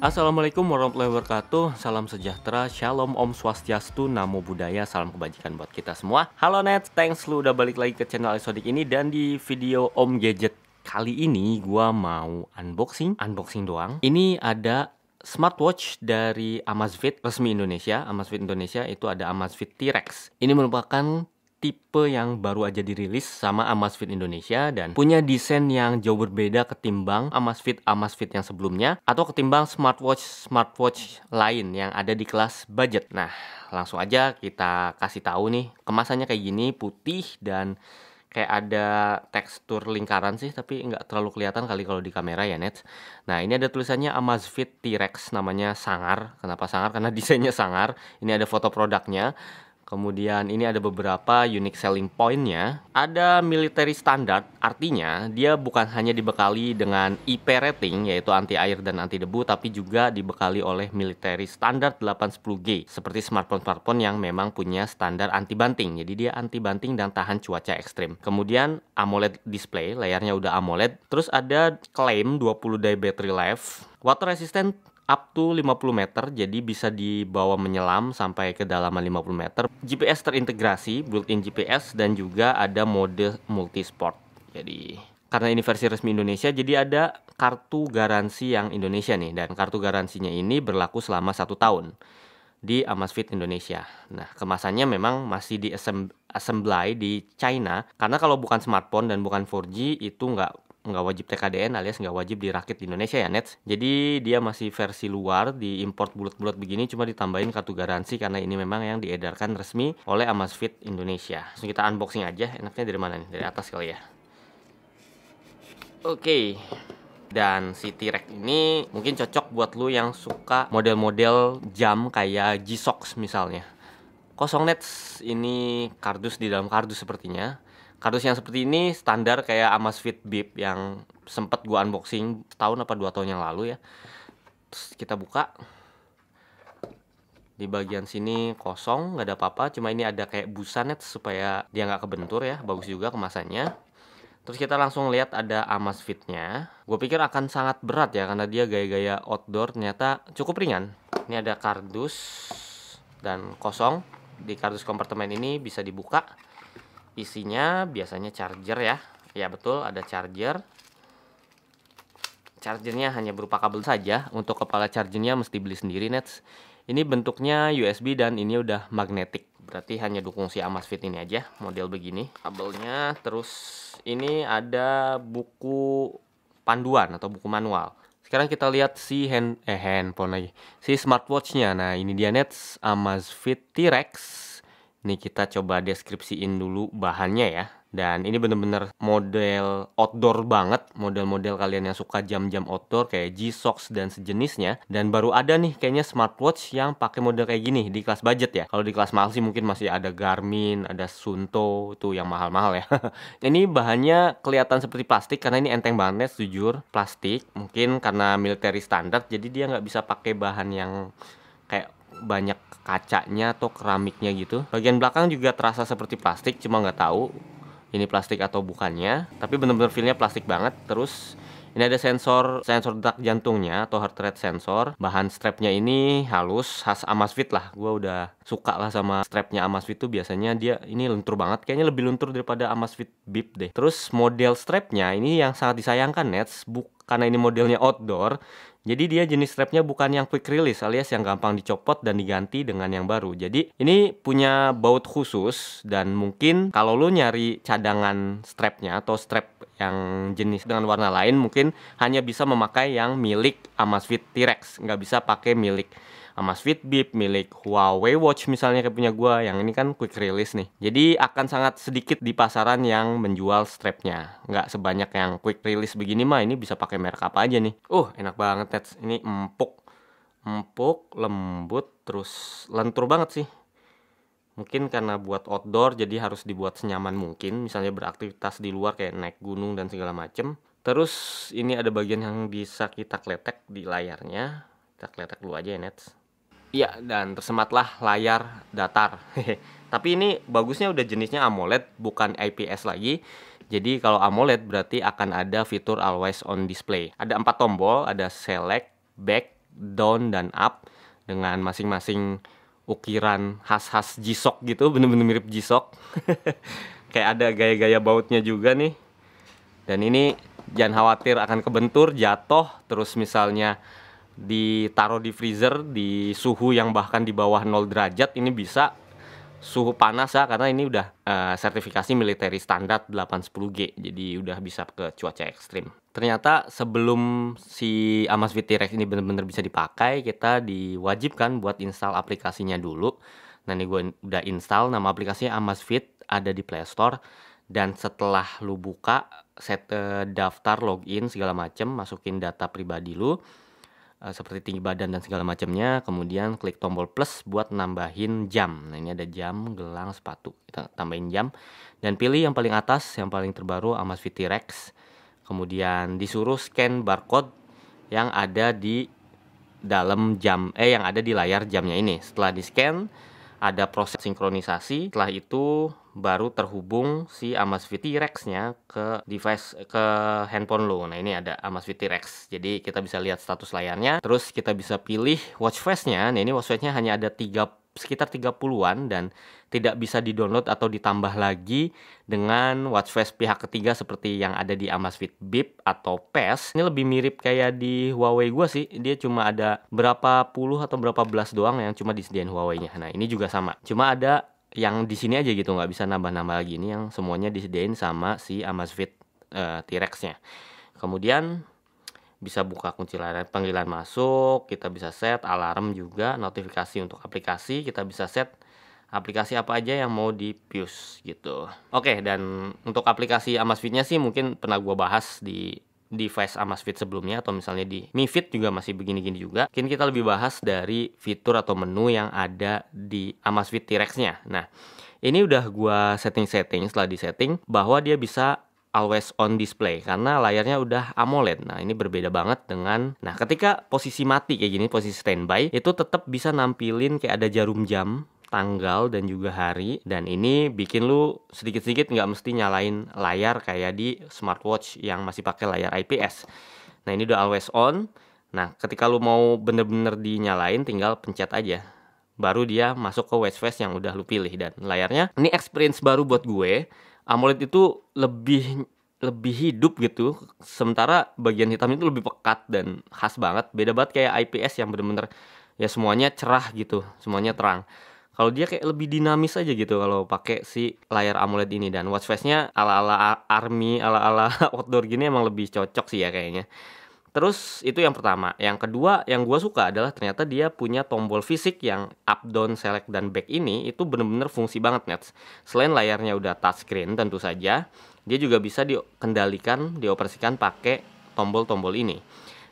Assalamualaikum warahmatullahi wabarakatuh Salam sejahtera, shalom, om swastiastu, namo buddhaya, salam kebajikan buat kita semua Halo net, thanks lu udah balik lagi ke channel Esodik ini Dan di video om gadget kali ini gua mau unboxing Unboxing doang Ini ada smartwatch dari Amazfit resmi Indonesia Amazfit Indonesia itu ada Amazfit T-Rex Ini merupakan tipe yang baru aja dirilis sama Amazfit Indonesia dan punya desain yang jauh berbeda ketimbang Amazfit Amazfit yang sebelumnya atau ketimbang smartwatch smartwatch lain yang ada di kelas budget. Nah, langsung aja kita kasih tahu nih kemasannya kayak gini putih dan kayak ada tekstur lingkaran sih tapi nggak terlalu kelihatan kali kalau di kamera ya net nah ini ada tulisannya Amazfit T-Rex namanya sangar kenapa sangar karena desainnya sangar ini ada foto produknya Kemudian ini ada beberapa unique selling pointnya. Ada military standard, artinya dia bukan hanya dibekali dengan IP rating yaitu anti air dan anti debu, tapi juga dibekali oleh military standard 810G seperti smartphone-smartphone yang memang punya standar anti banting. Jadi dia anti banting dan tahan cuaca ekstrim. Kemudian AMOLED display, layarnya udah AMOLED. Terus ada claim 20 day battery life, water resistant up to 50 meter jadi bisa dibawa menyelam sampai kedalaman 50 meter. GPS terintegrasi, built-in GPS dan juga ada mode multisport. Jadi karena ini versi resmi Indonesia jadi ada kartu garansi yang Indonesia nih dan kartu garansinya ini berlaku selama satu tahun di Amazfit Indonesia. Nah, kemasannya memang masih di assembly di China karena kalau bukan smartphone dan bukan 4G itu nggak nggak wajib TKDN alias nggak wajib dirakit di Indonesia ya Nets. Jadi dia masih versi luar diimport bulat-bulat begini cuma ditambahin kartu garansi karena ini memang yang diedarkan resmi oleh Amazfit Indonesia. Langsung kita unboxing aja. Enaknya dari mana nih? Dari atas kali ya. Oke. Okay. Dan si T-Rex ini mungkin cocok buat lu yang suka model-model jam kayak g shocks misalnya. Kosong Nets ini kardus di dalam kardus sepertinya kardus yang seperti ini standar kayak Amazfit Bip yang sempat gua unboxing tahun apa dua tahun yang lalu ya Terus kita buka di bagian sini kosong nggak ada apa-apa cuma ini ada kayak busanet supaya dia nggak kebentur ya bagus juga kemasannya terus kita langsung lihat ada Amazfitnya gue pikir akan sangat berat ya karena dia gaya-gaya outdoor ternyata cukup ringan ini ada kardus dan kosong di kardus kompartemen ini bisa dibuka isinya biasanya charger ya ya betul ada charger chargernya hanya berupa kabel saja untuk kepala chargernya mesti beli sendiri nets ini bentuknya USB dan ini udah magnetik berarti hanya dukung si Amazfit ini aja model begini kabelnya terus ini ada buku panduan atau buku manual sekarang kita lihat si hand eh handphone lagi si smartwatchnya nah ini dia nets Amazfit T-Rex ini kita coba deskripsiin dulu bahannya ya. Dan ini bener-bener model outdoor banget, model-model kalian yang suka jam-jam outdoor kayak g shock dan sejenisnya. Dan baru ada nih kayaknya smartwatch yang pakai model kayak gini di kelas budget ya. Kalau di kelas mahal sih mungkin masih ada Garmin, ada Sunto, itu yang mahal-mahal ya. ini bahannya kelihatan seperti plastik karena ini enteng banget jujur, plastik. Mungkin karena military standard jadi dia nggak bisa pakai bahan yang kayak banyak kacanya atau keramiknya gitu. Bagian belakang juga terasa seperti plastik, cuma nggak tahu ini plastik atau bukannya. Tapi bener-bener feelnya plastik banget. Terus ini ada sensor sensor detak jantungnya atau heart rate sensor. Bahan strapnya ini halus, khas Amazfit lah. gue udah suka lah sama strapnya Amazfit tuh biasanya dia ini lentur banget. Kayaknya lebih lentur daripada Amazfit Bip deh. Terus model strapnya ini yang sangat disayangkan Nets, karena ini modelnya outdoor jadi dia jenis strapnya bukan yang quick release alias yang gampang dicopot dan diganti dengan yang baru. Jadi ini punya baut khusus dan mungkin kalau lu nyari cadangan strapnya atau strap yang jenis dengan warna lain mungkin hanya bisa memakai yang milik Amazfit T-Rex, nggak bisa pakai milik Amas Fitbit milik Huawei Watch misalnya kayak punya gue yang ini kan quick release nih jadi akan sangat sedikit di pasaran yang menjual strapnya nggak sebanyak yang quick release begini mah ini bisa pakai merek apa aja nih uh enak banget Tets ini empuk empuk lembut terus lentur banget sih mungkin karena buat outdoor jadi harus dibuat senyaman mungkin misalnya beraktivitas di luar kayak naik gunung dan segala macem terus ini ada bagian yang bisa kita kletek di layarnya kita kletek dulu aja ya Nets Iya, dan tersematlah layar datar. Tapi ini bagusnya udah jenisnya AMOLED bukan IPS lagi. Jadi kalau AMOLED berarti akan ada fitur always on display. Ada empat tombol, ada select, back, down dan up dengan masing-masing ukiran khas-khas Jisok gitu, bener-bener mirip Jisok. Kayak ada gaya-gaya bautnya juga nih. Dan ini jangan khawatir akan kebentur, jatuh, terus misalnya ditaruh di freezer di suhu yang bahkan di bawah 0 derajat ini bisa suhu panas ya karena ini udah uh, sertifikasi militer standar 810G jadi udah bisa ke cuaca ekstrim ternyata sebelum si Amazfit T-Rex ini bener-bener bisa dipakai kita diwajibkan buat install aplikasinya dulu nah ini gue udah install nama aplikasinya Amazfit ada di Play Store dan setelah lu buka set uh, daftar login segala macem masukin data pribadi lu Eh, seperti tinggi badan dan segala macamnya. Kemudian klik tombol plus buat nambahin jam. Nah, ini ada jam, gelang, sepatu. Kita tambahin jam dan pilih yang paling atas, yang paling terbaru Amazfit T-Rex. Kemudian disuruh scan barcode yang ada di dalam jam eh yang ada di layar jamnya ini. Setelah di-scan ada proses sinkronisasi. Setelah itu baru terhubung si Amazfit T-Rex-nya ke device ke handphone lo. Nah, ini ada Amazfit T-Rex. Jadi kita bisa lihat status layarnya, terus kita bisa pilih watch face-nya. Nah, ini watch face-nya hanya ada 3 sekitar 30-an dan tidak bisa di download atau ditambah lagi dengan watch face pihak ketiga seperti yang ada di Amazfit Bip atau PES. Ini lebih mirip kayak di Huawei gua sih, dia cuma ada berapa puluh atau berapa belas doang yang cuma disediain Huawei-nya. Nah, ini juga sama. Cuma ada yang di sini aja gitu nggak bisa nambah-nambah lagi ini yang semuanya disediain sama si Amazfit uh, eh, t rexnya Kemudian bisa buka kunci layar panggilan masuk, kita bisa set alarm juga, notifikasi untuk aplikasi, kita bisa set aplikasi apa aja yang mau di push gitu. Oke, dan untuk aplikasi Amazfitnya sih mungkin pernah gua bahas di device Amazfit sebelumnya atau misalnya di Mi Fit juga masih begini-gini juga. Kini kita lebih bahas dari fitur atau menu yang ada di Amazfit T-Rex-nya. Nah, ini udah gua setting-setting setelah di setting, bahwa dia bisa always on display karena layarnya udah AMOLED. Nah, ini berbeda banget dengan nah ketika posisi mati kayak gini, posisi standby itu tetap bisa nampilin kayak ada jarum jam tanggal dan juga hari dan ini bikin lu sedikit-sedikit nggak mesti nyalain layar kayak di smartwatch yang masih pakai layar IPS. Nah ini udah always on. Nah ketika lu mau bener-bener dinyalain tinggal pencet aja baru dia masuk ke watch face yang udah lu pilih dan layarnya ini experience baru buat gue AMOLED itu lebih lebih hidup gitu sementara bagian hitam itu lebih pekat dan khas banget beda banget kayak IPS yang bener-bener ya semuanya cerah gitu semuanya terang kalau dia kayak lebih dinamis aja gitu kalau pakai si layar AMOLED ini dan watch face-nya ala-ala army, ala-ala outdoor gini emang lebih cocok sih ya kayaknya. Terus itu yang pertama. Yang kedua yang gue suka adalah ternyata dia punya tombol fisik yang up, down, select, dan back ini itu bener-bener fungsi banget Nets. Selain layarnya udah touchscreen tentu saja, dia juga bisa dikendalikan, dioperasikan pakai tombol-tombol ini.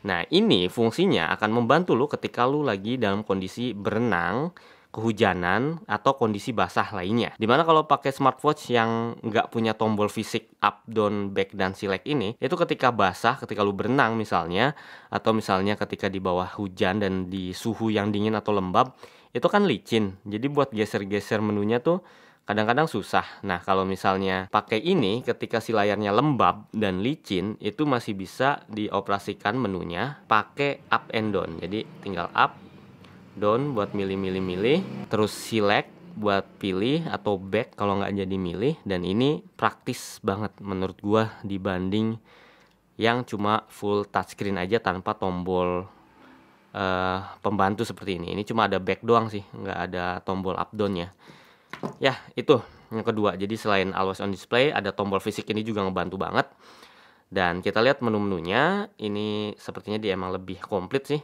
Nah ini fungsinya akan membantu lo ketika lo lagi dalam kondisi berenang, kehujanan atau kondisi basah lainnya. Dimana kalau pakai smartwatch yang nggak punya tombol fisik up, down, back, dan select ini, itu ketika basah, ketika lu berenang misalnya, atau misalnya ketika di bawah hujan dan di suhu yang dingin atau lembab, itu kan licin. Jadi buat geser-geser menunya tuh kadang-kadang susah. Nah, kalau misalnya pakai ini ketika si layarnya lembab dan licin, itu masih bisa dioperasikan menunya pakai up and down. Jadi tinggal up down buat milih-milih-milih, terus select buat pilih atau back kalau nggak jadi milih dan ini praktis banget menurut gua dibanding yang cuma full touchscreen aja tanpa tombol uh, pembantu seperti ini. Ini cuma ada back doang sih, nggak ada tombol up downnya. Ya itu yang kedua. Jadi selain always on display, ada tombol fisik ini juga ngebantu banget. Dan kita lihat menu-menunya, ini sepertinya dia emang lebih komplit sih.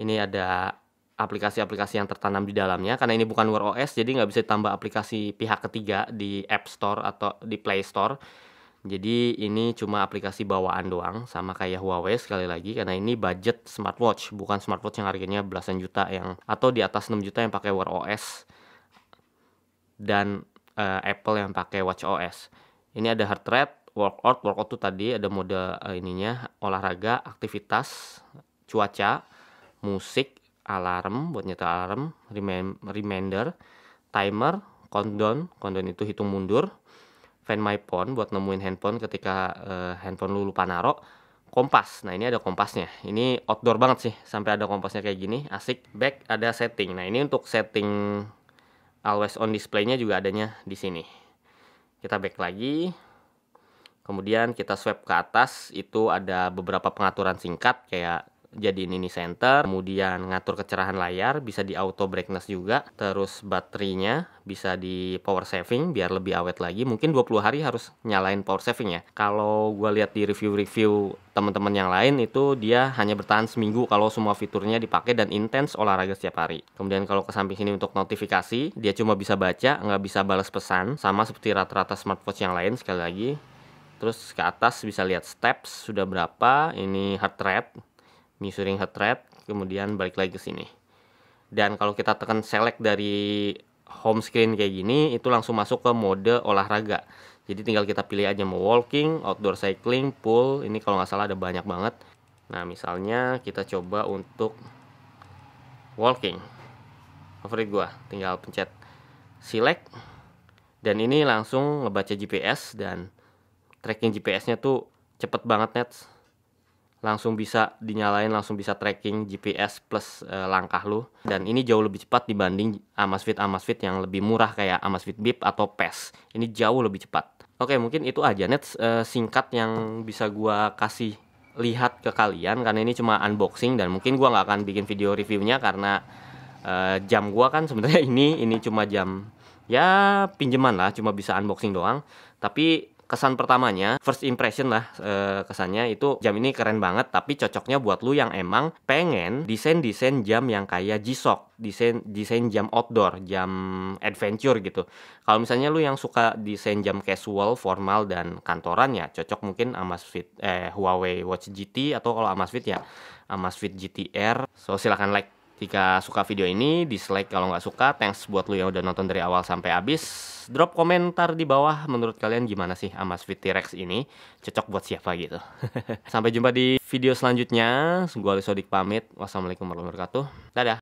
Ini ada aplikasi-aplikasi yang tertanam di dalamnya karena ini bukan Wear OS jadi nggak bisa tambah aplikasi pihak ketiga di App Store atau di Play Store jadi ini cuma aplikasi bawaan doang sama kayak Huawei sekali lagi karena ini budget smartwatch bukan smartwatch yang harganya belasan juta yang atau di atas 6 juta yang pakai Wear OS dan uh, Apple yang pakai Watch OS ini ada heart rate workout workout tuh tadi ada mode uh, ininya olahraga aktivitas cuaca musik alarm buat nyetel alarm, reminder, timer, countdown, countdown itu hitung mundur, find my phone buat nemuin handphone ketika uh, handphone lu lupa narok, kompas. Nah, ini ada kompasnya. Ini outdoor banget sih, sampai ada kompasnya kayak gini, asik. Back ada setting. Nah, ini untuk setting always on displaynya juga adanya di sini. Kita back lagi. Kemudian kita swipe ke atas, itu ada beberapa pengaturan singkat kayak jadi ini center, kemudian ngatur kecerahan layar, bisa di auto brightness juga, terus baterainya bisa di power saving biar lebih awet lagi. Mungkin 20 hari harus nyalain power saving ya. Kalau gue lihat di review-review teman-teman yang lain itu dia hanya bertahan seminggu kalau semua fiturnya dipakai dan intens olahraga setiap hari. Kemudian kalau ke samping sini untuk notifikasi, dia cuma bisa baca, nggak bisa balas pesan, sama seperti rata-rata smartwatch yang lain sekali lagi. Terus ke atas bisa lihat steps sudah berapa, ini heart rate, measuring heart rate, kemudian balik lagi ke sini. Dan kalau kita tekan select dari home screen kayak gini, itu langsung masuk ke mode olahraga. Jadi tinggal kita pilih aja mau walking, outdoor cycling, pool, ini kalau nggak salah ada banyak banget. Nah misalnya kita coba untuk walking. Favorit gua, tinggal pencet select. Dan ini langsung ngebaca GPS dan tracking GPS-nya tuh cepet banget net langsung bisa dinyalain langsung bisa tracking GPS plus e, langkah lu dan ini jauh lebih cepat dibanding Amazfit Amazfit yang lebih murah kayak Amazfit Bip atau PES ini jauh lebih cepat oke mungkin itu aja net e, eh, singkat yang bisa gua kasih lihat ke kalian karena ini cuma unboxing dan mungkin gua nggak akan bikin video reviewnya karena e, jam gua kan sebenarnya ini ini cuma jam ya pinjeman lah cuma bisa unboxing doang tapi kesan pertamanya first impression lah eh, kesannya itu jam ini keren banget tapi cocoknya buat lu yang emang pengen desain desain jam yang kayak G-Shock desain desain jam outdoor jam adventure gitu kalau misalnya lu yang suka desain jam casual formal dan kantoran ya cocok mungkin Amazfit eh Huawei Watch GT atau kalau Amazfit ya Amazfit GTR so silahkan like jika suka video ini, dislike kalau nggak suka. Thanks buat lu yang udah nonton dari awal sampai habis. Drop komentar di bawah menurut kalian gimana sih Amazfit T-Rex ini. Cocok buat siapa gitu. sampai jumpa di video selanjutnya. Gue Ali Sodik pamit. Wassalamualaikum warahmatullahi wabarakatuh. Dadah.